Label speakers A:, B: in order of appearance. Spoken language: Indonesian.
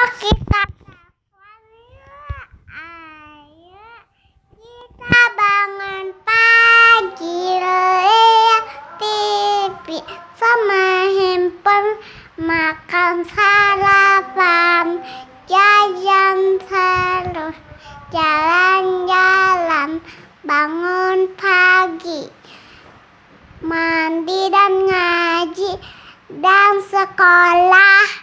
A: Ayo kita
B: Ayo kita bangun pagi lihat sama handphone makan sarapan jajan terus jalan-jalan bangun pagi mandi dan ngaji dan sekolah